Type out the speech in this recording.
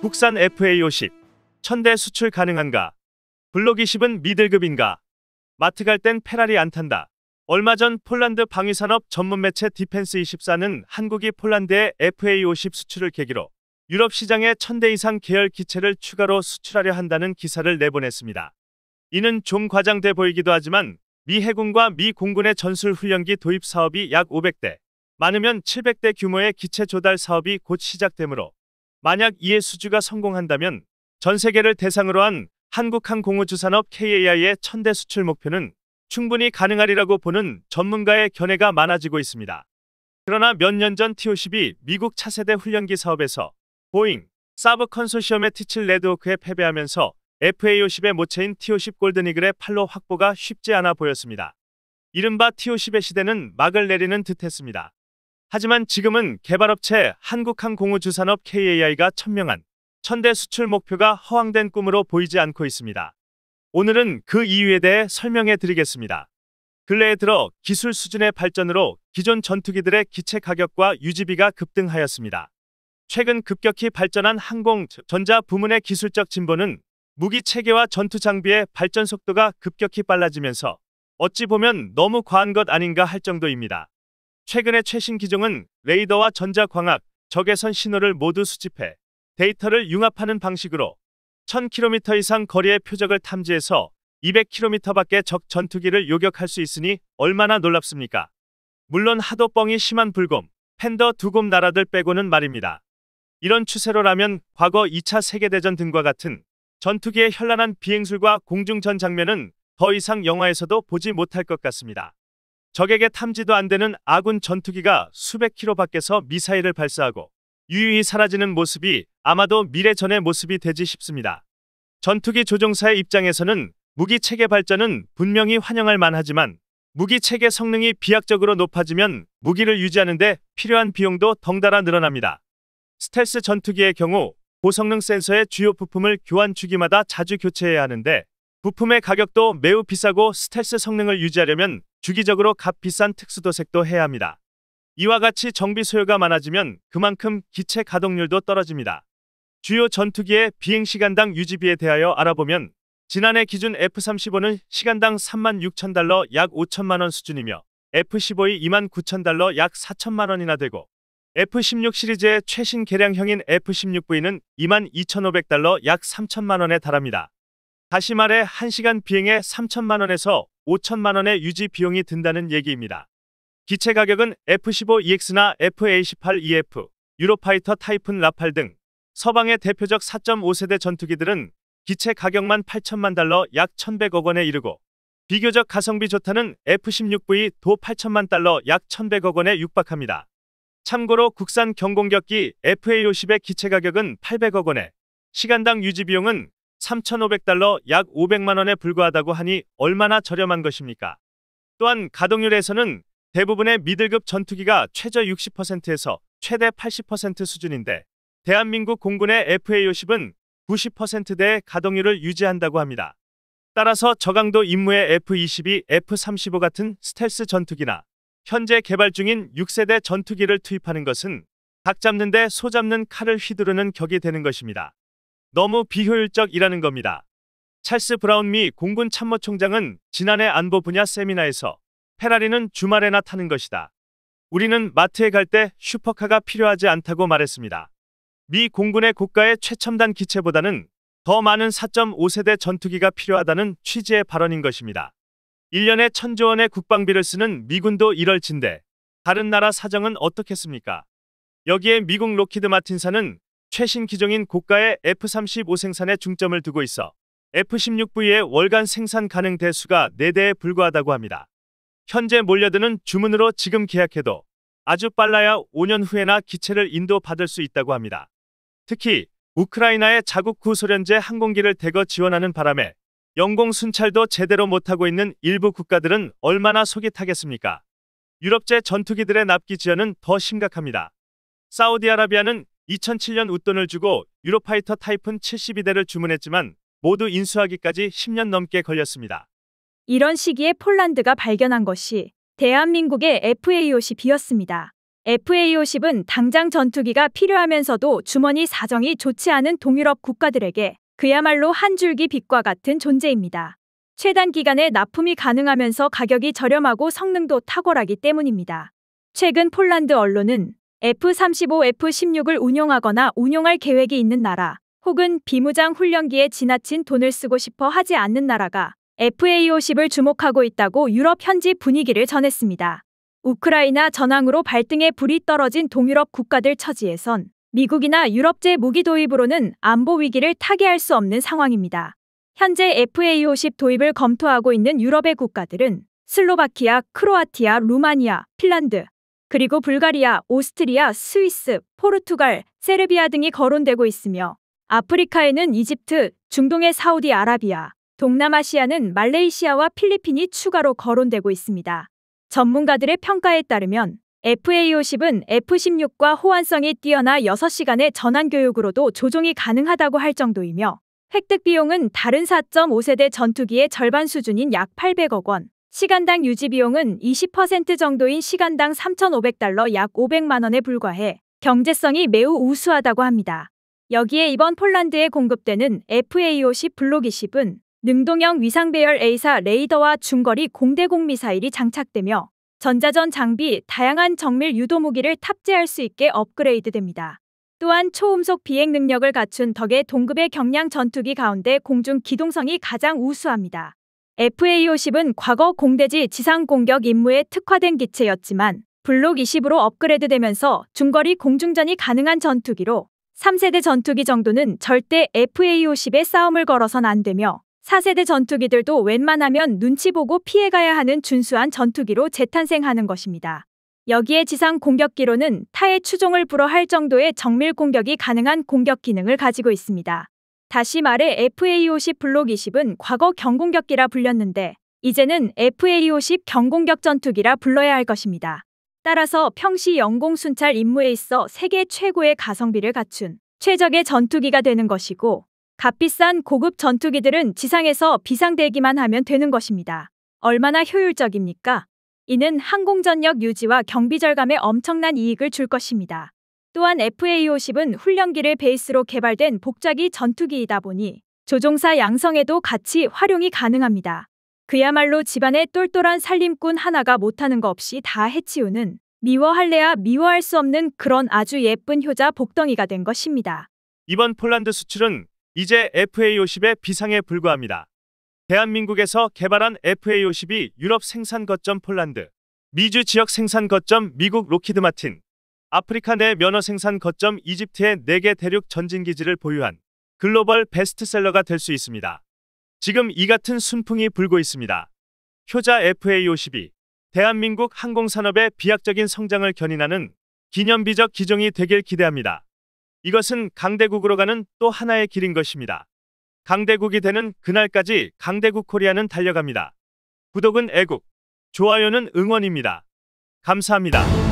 국산 FA50 천대 수출 가능한가? 블록20은 미들급인가? 마트 갈 땐 페라리 안 탄다. 얼마 전 폴란드 방위산업 전문 매체 디펜스24는 한국이 폴란드의 FA50 수출을 계기로 유럽 시장에 천대 이상 계열 기체를 추가로 수출하려 한다는 기사를 내보냈습니다. 이는 좀 과장돼 보이기도 하지만 미 해군과 미 공군의 전술 훈련기 도입 사업이 약 500대, 많으면 700대 규모의 기체 조달 사업이 곧 시작되므로 만약 이에 수주가 성공한다면 전 세계를 대상으로 한 한국항공우주산업 KAI의 천대 수출 목표는 충분히 가능하리라고 보는 전문가의 견해가 많아지고 있습니다. 그러나 몇 년 전 TO12 미국 차세대 훈련기 사업에서 보잉, 사브 컨소시엄의 티칠 레드워크에 패배하면서 FA50의 모체인 TO10 골든이글의 팔로 확보가 쉽지 않아 보였습니다. 이른바 TO10의 시대는 막을 내리는 듯했습니다. 하지만 지금은 개발업체 한국항공우주산업 KAI가 천명한 천대 수출 목표가 허황된 꿈으로 보이지 않고 있습니다. 오늘은 그 이유에 대해 설명해 드리겠습니다. 근래에 들어 기술 수준의 발전으로 기존 전투기들의 기체 가격과 유지비가 급등하였습니다. 최근 급격히 발전한 항공, 전자 부문의 기술적 진보는 무기 체계와 전투 장비의 발전 속도가 급격히 빨라지면서 어찌 보면 너무 과한 것 아닌가 할 정도입니다. 최근의 최신 기종은 레이더와 전자광학, 적외선 신호를 모두 수집해 데이터를 융합하는 방식으로 1000km 이상 거리의 표적을 탐지해서 200km 밖에적 전투기를 요격할 수 있으니 얼마나 놀랍습니까? 물론 하도 뻥이 심한 불곰, 팬더 두곰 나라들 빼고는 말입니다. 이런 추세로라면 과거 2차 세계대전 등과 같은 전투기의 현란한 비행술과 공중전 장면은 더 이상 영화에서도 보지 못할 것 같습니다. 적에게 탐지도 안 되는 아군 전투기가 수백 킬로 밖에서 미사일을 발사하고 유유히 사라지는 모습이 아마도 미래전의 모습이 되지 싶습니다. 전투기 조종사의 입장에서는 무기 체계 발전은 분명히 환영할 만하지만 무기 체계 성능이 비약적으로 높아지면 무기를 유지하는데 필요한 비용도 덩달아 늘어납니다. 스텔스 전투기의 경우 고성능 센서의 주요 부품을 교환 주기마다 자주 교체해야 하는데 부품의 가격도 매우 비싸고 스텔스 성능을 유지하려면 주기적으로 값비싼 특수도색도 해야 합니다. 이와 같이 정비 소요가 많아지면 그만큼 기체 가동률도 떨어집니다. 주요 전투기의 비행시간당 유지비에 대하여 알아보면 지난해 기준 F-35는 시간당 3 6 0 0 0 달러 약 5천만 원 수준이며 F-15이 2 9 0 0 0 달러 약 4천만 원이나 되고 F-16 시리즈의 최신 개량형인 F-16V는 2 2,500달러 약 3천만 원에 달합니다. 다시 말해 1시간 비행에 3천만 원에서 5천만 원의 유지 비용이 든다는 얘기입니다. 기체 가격은 F-15EX나 FA-18EF, 유로파이터 타이푼 라팔 등 서방의 대표적 4.5세대 전투기들은 기체 가격만 8천만 달러 약 1,100억 원에 이르고 비교적 가성비 좋다는 F-16V 도 8천만 달러 약 1,100억 원에 육박합니다. 참고로 국산 경공격기 FA-50의 기체 가격은 800억 원에 시간당 유지 비용은 3,500달러 약 500만원에 불과하다고 하니 얼마나 저렴한 것입니까? 또한 가동률에서는 대부분의 미들급 전투기가 최저 60%에서 최대 80% 수준인데 대한민국 공군의 FA-50은 90%대의 가동률을 유지한다고 합니다. 따라서 저강도 임무의 F-22, F-35 같은 스텔스 전투기나 현재 개발 중인 6세대 전투기를 투입하는 것은 각 잡는데 소 잡는 칼을 휘두르는 격이 되는 것입니다. 너무 비효율적이라는 겁니다. 찰스 브라운 미 공군 참모총장은 지난해 안보 분야 세미나에서 페라리는 주말에나 타는 것이다. 우리는 마트에 갈 때 슈퍼카가 필요하지 않다고 말했습니다. 미 공군의 고가의 최첨단 기체보다는 더 많은 4.5세대 전투기가 필요하다는 취지의 발언인 것입니다. 1년에 천조 원의 국방비를 쓰는 미군도 이럴진데 다른 나라 사정은 어떻겠습니까? 여기에 미국 로키드 마틴사는 최신 기종인 고가의 F-35 생산에 중점을 두고 있어 F-16V의 월간 생산 가능 대수가 4대에 불과하다고 합니다. 현재 몰려드는 주문으로 지금 계약해도 아주 빨라야 5년 후에나 기체를 인도받을 수 있다고 합니다. 특히 우크라이나의 자국 구 소련제 항공기를 대거 지원하는 바람에 영공 순찰도 제대로 못하고 있는 일부 국가들은 얼마나 속이 타겠습니까? 유럽제 전투기들의 납기 지연은 더 심각합니다. 사우디아라비아는 2007년 웃돈을 주고 유로파이터 타이푼 72대를 주문했지만 모두 인수하기까지 10년 넘게 걸렸습니다. 이런 시기에 폴란드가 발견한 것이 대한민국의 FA50이었습니다. FA50은 당장 전투기가 필요하면서도 주머니 사정이 좋지 않은 동유럽 국가들에게 그야말로 한 줄기 빛과 같은 존재입니다. 최단 기간에 납품이 가능하면서 가격이 저렴하고 성능도 탁월하기 때문입니다. 최근 폴란드 언론은 F-35, F-16을 운용하거나 운용할 계획이 있는 나라, 혹은 비무장 훈련기에 지나친 돈을 쓰고 싶어 하지 않는 나라가 FA-50을 주목하고 있다고 유럽 현지 분위기를 전했습니다. 우크라이나 전황으로 발등에 불이 떨어진 동유럽 국가들 처지에선 미국이나 유럽제 무기 도입으로는 안보 위기를 타개할 수 없는 상황입니다. 현재 FA-50 도입을 검토하고 있는 유럽의 국가들은 슬로바키아, 크로아티아, 루마니아, 핀란드, 그리고 불가리아, 오스트리아, 스위스, 포르투갈, 세르비아 등이 거론되고 있으며 아프리카에는 이집트, 중동의 사우디아라비아, 동남아시아는 말레이시아와 필리핀이 추가로 거론되고 있습니다. 전문가들의 평가에 따르면 FA50은 F16과 호환성이 뛰어나 6시간의 전환교육으로도 조종이 가능하다고 할 정도이며 획득 비용은 다른 4.5세대 전투기의 절반 수준인 약 800억 원, 시간당 유지 비용은 20% 정도인 시간당 3,500달러 약 500만 원에 불과해 경제성이 매우 우수하다고 합니다. 여기에 이번 폴란드에 공급되는 FA-50 블록 20은 능동형 위상배열 A사 레이더와 중거리 공대공 미사일이 장착되며 전자전 장비, 다양한 정밀 유도 무기를 탑재할 수 있게 업그레이드됩니다. 또한 초음속 비행 능력을 갖춘 덕에 동급의 경량 전투기 가운데 공중 기동성이 가장 우수합니다. FA50은 과거 공대지 지상 공격 임무에 특화된 기체였지만 블록 20으로 업그레이드되면서 중거리 공중전이 가능한 전투기로 3세대 전투기 정도는 절대 f a 5 0에 싸움을 걸어선 안 되며 4세대 전투기들도 웬만하면 눈치 보고 피해가야 하는 준수한 전투기로 재탄생하는 것입니다. 여기에 지상 공격기로는 타의 추종을 불허할 정도의 정밀 공격이 가능한 공격 기능을 가지고 있습니다. 다시 말해 FA50 e 블록 20은 과거 경공격기라 불렸는데 이제는 FA50 e 경공격 전투기라 불러야 할 것입니다. 따라서 평시 영공 순찰 임무에 있어 세계 최고의 가성비를 갖춘 최적의 전투기가 되는 것이고 값비싼 고급 전투기들은 지상에서 비상대기만 하면 되는 것입니다. 얼마나 효율적입니까? 이는 항공전력 유지와 경비 절감에 엄청난 이익을 줄 것입니다. 또한 FA-50은 훈련기를 베이스로 개발된 복자기 전투기이다 보니 조종사 양성에도 같이 활용이 가능합니다. 그야말로 집안의 똘똘한 살림꾼 하나가 못하는 거 없이 다 해치우는 미워할래야 미워할 수 없는 그런 아주 예쁜 효자 복덩이가 된 것입니다. 이번 폴란드 수출은 이제 FA-50의 비상에 불과합니다. 대한민국에서 개발한 FA-50이 유럽 생산 거점 폴란드, 미주 지역 생산 거점 미국 로키드 마틴, 아프리카 내 면허 생산 거점 이집트의 4개 대륙 전진기지를 보유한 글로벌 베스트셀러가 될 수 있습니다. 지금 이 같은 순풍이 불고 있습니다. 효자 FA52 대한민국 항공산업의 비약적인 성장을 견인하는 기념비적 기종이 되길 기대합니다. 이것은 강대국으로 가는 또 하나의 길인 것입니다. 강대국이 되는 그날까지 강대국 코리아는 달려갑니다. 구독은 애국, 좋아요는 응원입니다. 감사합니다.